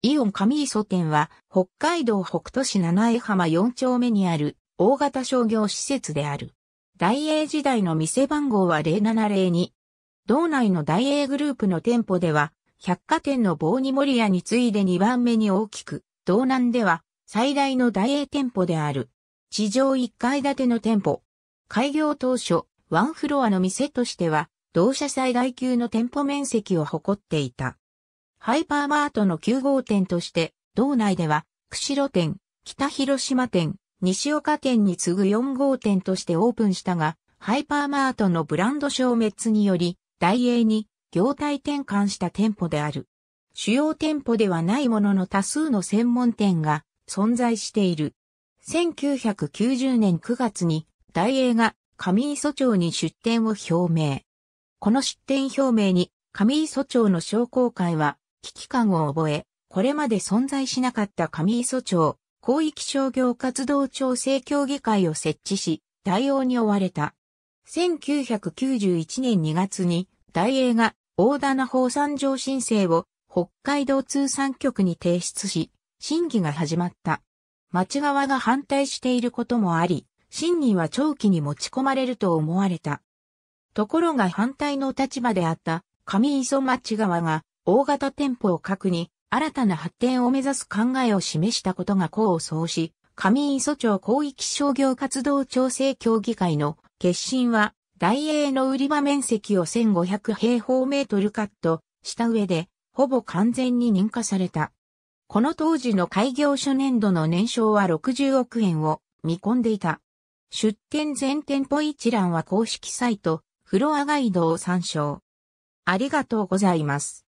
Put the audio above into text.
イオン上磯店は北海道北都市七重浜4丁目にある大型商業施設である。大英時代の店番号は0702。道内の大英グループの店舗では百貨店の棒に森屋に次いで2番目に大きく、道南では最大の大英店舗である。地上1階建ての店舗。開業当初、ワンフロアの店としては、同社最大級の店舗面積を誇っていた。ハイパーマートの9号店として、道内では、釧路店、北広島店、西岡店に次ぐ4号店としてオープンしたが、ハイパーマートのブランド消滅により、大英に業態転換した店舗である。主要店舗ではないものの多数の専門店が存在している。1990年9月に大英が上磯町に出店を表明。この出店表明に上磯町の商工会は危機感を覚え、これまで存在しなかった上磯町、広域商業活動調整協議会を設置し、対応に追われた。1991年2月に、大英が大棚法産上申請を北海道通産局に提出し、審議が始まった。町側が反対していることもあり、審議は長期に持ち込まれると思われた。ところが反対の立場であった上磯町側が大型店舗を核に、新たな発展を目指す考えを示したことが功を奏し、上磯町広域商業活動調整協議会の決心は、大英の売り場面積を1500平方メートルカットした上で、ほぼ完全に認可された。この当時の開業初年度の年商は60億円を見込んでいた。出店全店舗一覧は公式サイト、フロアガイドを参照。ありがとうございます。